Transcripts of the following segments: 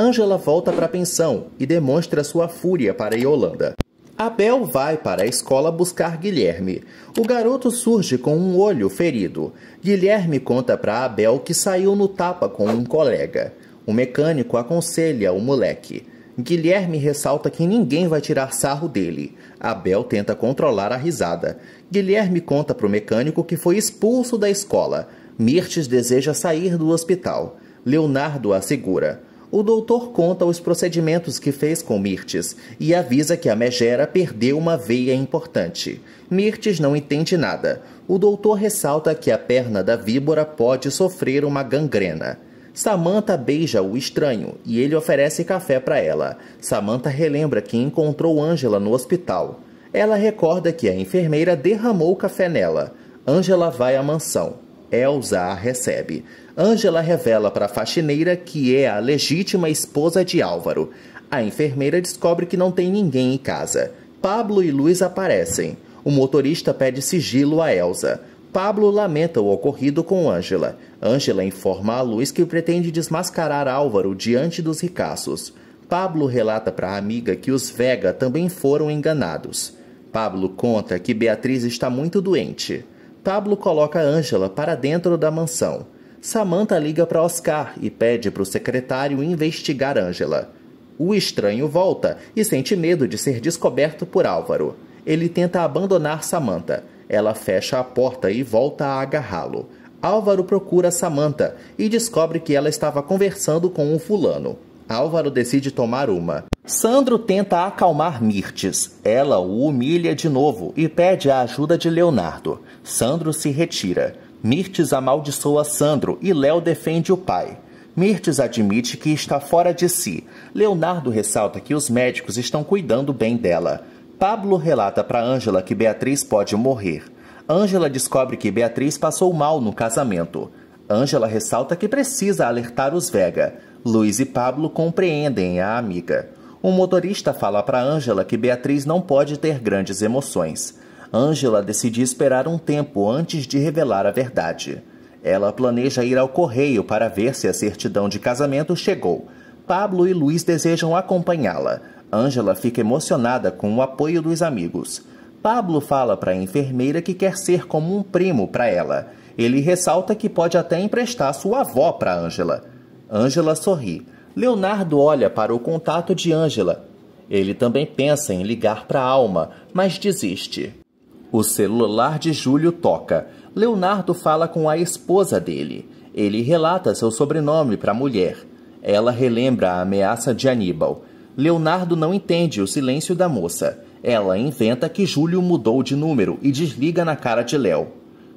Angela volta para a pensão e demonstra sua fúria para Yolanda. Abel vai para a escola buscar Guilherme. O garoto surge com um olho ferido. Guilherme conta para Abel que saiu no tapa com um colega. O mecânico aconselha o moleque. Guilherme ressalta que ninguém vai tirar sarro dele. Abel tenta controlar a risada. Guilherme conta para o mecânico que foi expulso da escola. Mirtes deseja sair do hospital. Leonardo assegura. O doutor conta os procedimentos que fez com Mirtes e avisa que a megera perdeu uma veia importante. Mirtes não entende nada. O doutor ressalta que a perna da víbora pode sofrer uma gangrena. Samantha beija o estranho e ele oferece café para ela. Samantha relembra que encontrou Angela no hospital. Ela recorda que a enfermeira derramou café nela. Angela vai à mansão. Elsa a recebe. Angela revela para a faxineira que é a legítima esposa de Álvaro. A enfermeira descobre que não tem ninguém em casa. Pablo e Luiz aparecem. O motorista pede sigilo a Elsa. Pablo lamenta o ocorrido com Ângela. Ângela informa a Luiz que pretende desmascarar Álvaro diante dos ricaços. Pablo relata para a amiga que os Vega também foram enganados. Pablo conta que Beatriz está muito doente. Pablo coloca Angela para dentro da mansão. Samantha liga para Oscar e pede para o secretário investigar Angela. O estranho volta e sente medo de ser descoberto por Álvaro. Ele tenta abandonar Samantha. Ela fecha a porta e volta a agarrá-lo. Álvaro procura Samantha e descobre que ela estava conversando com um fulano. Álvaro decide tomar uma. Sandro tenta acalmar Mirtes. Ela o humilha de novo e pede a ajuda de Leonardo. Sandro se retira. Mirtes amaldiçoa Sandro e Léo defende o pai. Mirtes admite que está fora de si. Leonardo ressalta que os médicos estão cuidando bem dela. Pablo relata para Ângela que Beatriz pode morrer. Ângela descobre que Beatriz passou mal no casamento. Ângela ressalta que precisa alertar os Vega. Luiz e Pablo compreendem a amiga. Um motorista fala para Ângela que Beatriz não pode ter grandes emoções. Ângela decide esperar um tempo antes de revelar a verdade. Ela planeja ir ao correio para ver se a certidão de casamento chegou. Pablo e Luiz desejam acompanhá-la. Ângela fica emocionada com o apoio dos amigos. Pablo fala para a enfermeira que quer ser como um primo para ela. Ele ressalta que pode até emprestar sua avó para Ângela. Ângela sorri. Leonardo olha para o contato de Angela. Ele também pensa em ligar para Alma, mas desiste. O celular de Júlio toca. Leonardo fala com a esposa dele. Ele relata seu sobrenome para a mulher. Ela relembra a ameaça de Aníbal. Leonardo não entende o silêncio da moça. Ela inventa que Júlio mudou de número e desliga na cara de Léo.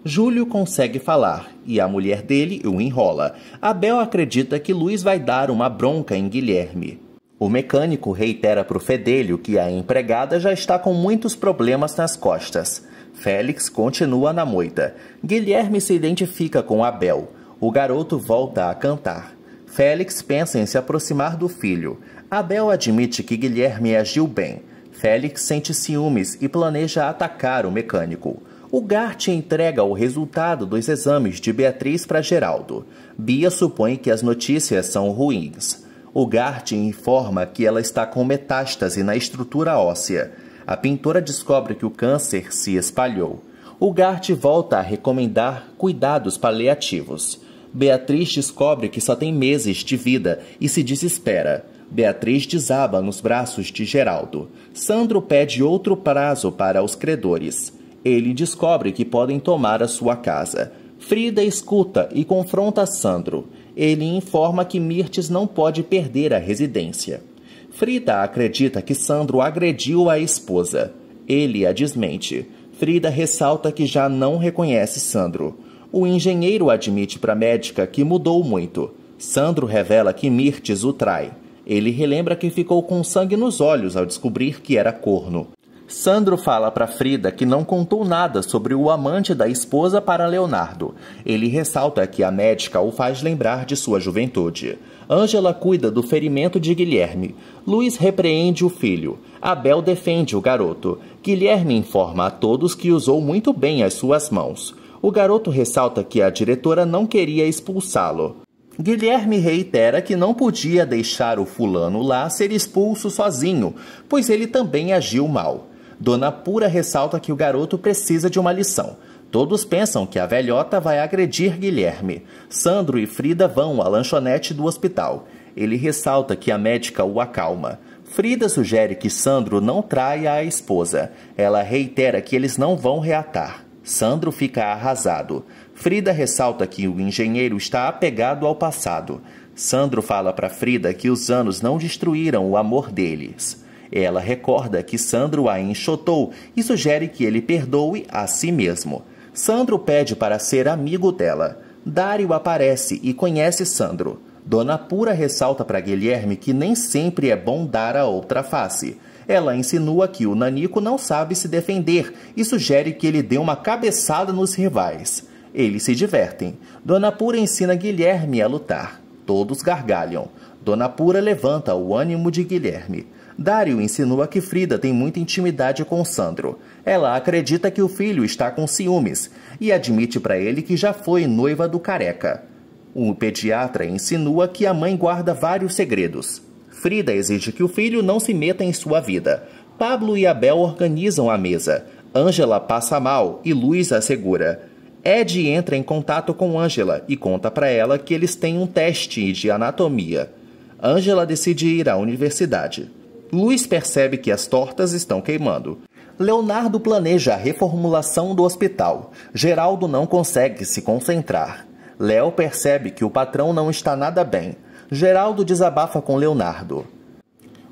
Júlio consegue falar e a mulher dele o enrola. Abel acredita que Luiz vai dar uma bronca em Guilherme. O mecânico reitera para o fedelho que a empregada já está com muitos problemas nas costas. Félix continua na moita. Guilherme se identifica com Abel. O garoto volta a cantar. Félix pensa em se aproximar do filho. Abel admite que Guilherme agiu bem. Félix sente ciúmes e planeja atacar o mecânico. O Gart entrega o resultado dos exames de Beatriz para Geraldo. Bia supõe que as notícias são ruins. O Gart informa que ela está com metástase na estrutura óssea. A pintora descobre que o câncer se espalhou. O Gart volta a recomendar cuidados paliativos. Beatriz descobre que só tem meses de vida e se desespera. Beatriz desaba nos braços de Geraldo. Sandro pede outro prazo para os credores ele descobre que podem tomar a sua casa. Frida escuta e confronta Sandro. Ele informa que Mirtes não pode perder a residência. Frida acredita que Sandro agrediu a esposa. Ele a desmente. Frida ressalta que já não reconhece Sandro. O engenheiro admite para a médica que mudou muito. Sandro revela que Mirtes o trai. Ele relembra que ficou com sangue nos olhos ao descobrir que era corno. Sandro fala para Frida que não contou nada sobre o amante da esposa para Leonardo. Ele ressalta que a médica o faz lembrar de sua juventude. Ângela cuida do ferimento de Guilherme. Luiz repreende o filho. Abel defende o garoto. Guilherme informa a todos que usou muito bem as suas mãos. O garoto ressalta que a diretora não queria expulsá-lo. Guilherme reitera que não podia deixar o fulano lá ser expulso sozinho, pois ele também agiu mal. Dona Pura ressalta que o garoto precisa de uma lição. Todos pensam que a velhota vai agredir Guilherme. Sandro e Frida vão à lanchonete do hospital. Ele ressalta que a médica o acalma. Frida sugere que Sandro não traia a esposa. Ela reitera que eles não vão reatar. Sandro fica arrasado. Frida ressalta que o engenheiro está apegado ao passado. Sandro fala para Frida que os anos não destruíram o amor deles. Ela recorda que Sandro a enxotou e sugere que ele perdoe a si mesmo. Sandro pede para ser amigo dela. Dário aparece e conhece Sandro. Dona Pura ressalta para Guilherme que nem sempre é bom dar a outra face. Ela insinua que o Nanico não sabe se defender e sugere que ele dê uma cabeçada nos rivais. Eles se divertem. Dona Pura ensina Guilherme a lutar. Todos gargalham. Dona Pura levanta o ânimo de Guilherme. Dário insinua que Frida tem muita intimidade com Sandro. Ela acredita que o filho está com ciúmes e admite para ele que já foi noiva do careca. O pediatra insinua que a mãe guarda vários segredos. Frida exige que o filho não se meta em sua vida. Pablo e Abel organizam a mesa. Ângela passa mal e Luiz a segura. Ed entra em contato com Ângela e conta para ela que eles têm um teste de anatomia. Ângela decide ir à universidade. Luiz percebe que as tortas estão queimando. Leonardo planeja a reformulação do hospital. Geraldo não consegue se concentrar. Léo percebe que o patrão não está nada bem. Geraldo desabafa com Leonardo.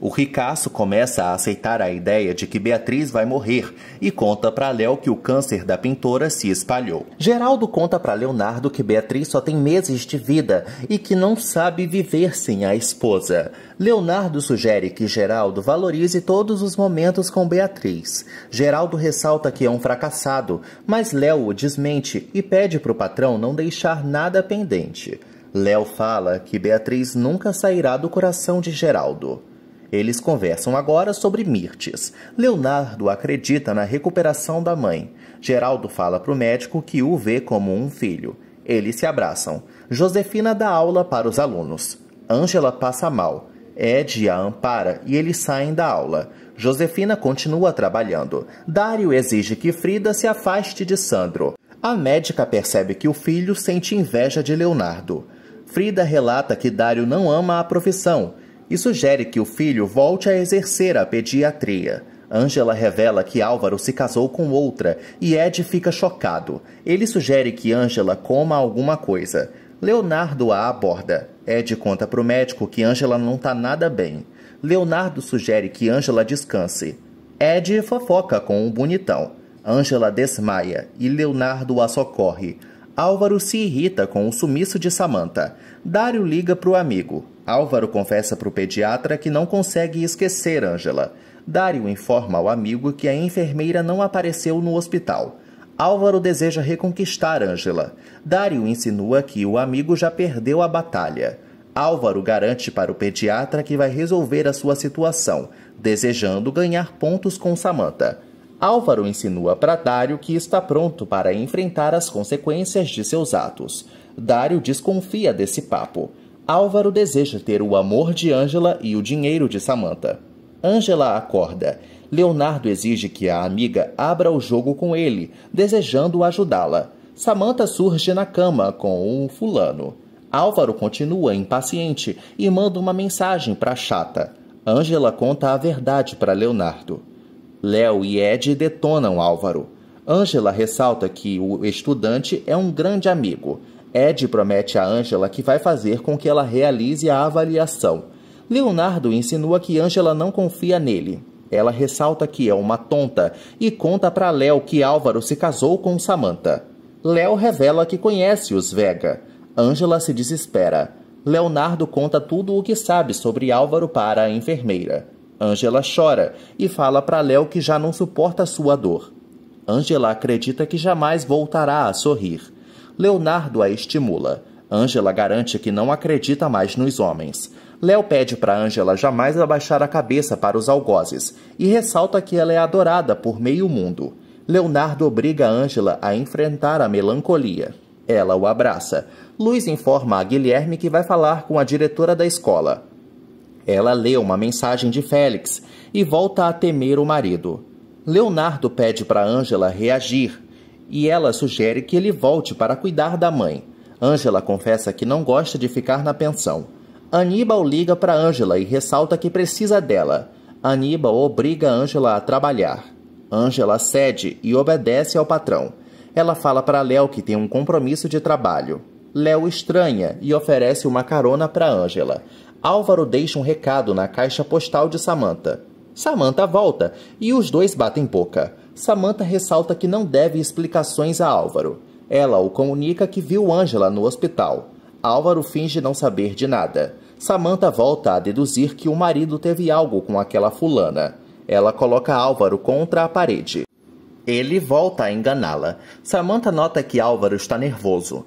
O ricaço começa a aceitar a ideia de que Beatriz vai morrer e conta para Léo que o câncer da pintora se espalhou. Geraldo conta para Leonardo que Beatriz só tem meses de vida e que não sabe viver sem a esposa. Leonardo sugere que Geraldo valorize todos os momentos com Beatriz. Geraldo ressalta que é um fracassado, mas Léo o desmente e pede para o patrão não deixar nada pendente. Léo fala que Beatriz nunca sairá do coração de Geraldo. Eles conversam agora sobre Mirtes. Leonardo acredita na recuperação da mãe. Geraldo fala para o médico que o vê como um filho. Eles se abraçam. Josefina dá aula para os alunos. Ângela passa mal. Ed a ampara e eles saem da aula. Josefina continua trabalhando. Dário exige que Frida se afaste de Sandro. A médica percebe que o filho sente inveja de Leonardo. Frida relata que Dário não ama a profissão, e sugere que o filho volte a exercer a pediatria. Angela revela que Álvaro se casou com outra e Ed fica chocado. Ele sugere que Angela coma alguma coisa. Leonardo a aborda. Ed conta para o médico que Angela não está nada bem. Leonardo sugere que Angela descanse. Ed fofoca com um bonitão. Angela desmaia e Leonardo a socorre. Álvaro se irrita com o sumiço de Samantha. Dário liga para o amigo. Álvaro confessa para o pediatra que não consegue esquecer Ângela. Dário informa ao amigo que a enfermeira não apareceu no hospital. Álvaro deseja reconquistar Ângela. Dário insinua que o amigo já perdeu a batalha. Álvaro garante para o pediatra que vai resolver a sua situação, desejando ganhar pontos com Samantha. Álvaro insinua para Dário que está pronto para enfrentar as consequências de seus atos. Dário desconfia desse papo. Álvaro deseja ter o amor de Angela e o dinheiro de Samantha. Angela acorda. Leonardo exige que a amiga abra o jogo com ele, desejando ajudá-la. Samantha surge na cama com um fulano. Álvaro continua impaciente e manda uma mensagem para chata. Angela conta a verdade para Leonardo. Léo e Ed detonam Álvaro. Angela ressalta que o estudante é um grande amigo. Ed promete a Angela que vai fazer com que ela realize a avaliação. Leonardo insinua que Angela não confia nele. Ela ressalta que é uma tonta e conta para Léo que Álvaro se casou com Samantha. Léo revela que conhece os Vega. Angela se desespera. Leonardo conta tudo o que sabe sobre Álvaro para a enfermeira. Angela chora e fala para Léo que já não suporta sua dor. Angela acredita que jamais voltará a sorrir. Leonardo a estimula. Ângela garante que não acredita mais nos homens. Léo pede para Ângela jamais abaixar a cabeça para os algozes e ressalta que ela é adorada por meio mundo. Leonardo obriga Ângela a enfrentar a melancolia. Ela o abraça. Luiz informa a Guilherme que vai falar com a diretora da escola. Ela lê uma mensagem de Félix e volta a temer o marido. Leonardo pede para Ângela reagir, e ela sugere que ele volte para cuidar da mãe. Ângela confessa que não gosta de ficar na pensão. Aníbal liga para Ângela e ressalta que precisa dela. Aníbal obriga Ângela a trabalhar. Ângela cede e obedece ao patrão. Ela fala para Léo que tem um compromisso de trabalho. Léo estranha e oferece uma carona para Ângela. Álvaro deixa um recado na caixa postal de Samantha. Samantha volta e os dois batem boca. Samantha ressalta que não deve explicações a Álvaro. Ela o comunica que viu Angela no hospital. Álvaro finge não saber de nada. Samantha volta a deduzir que o marido teve algo com aquela fulana. Ela coloca Álvaro contra a parede. Ele volta a enganá-la. Samantha nota que Álvaro está nervoso.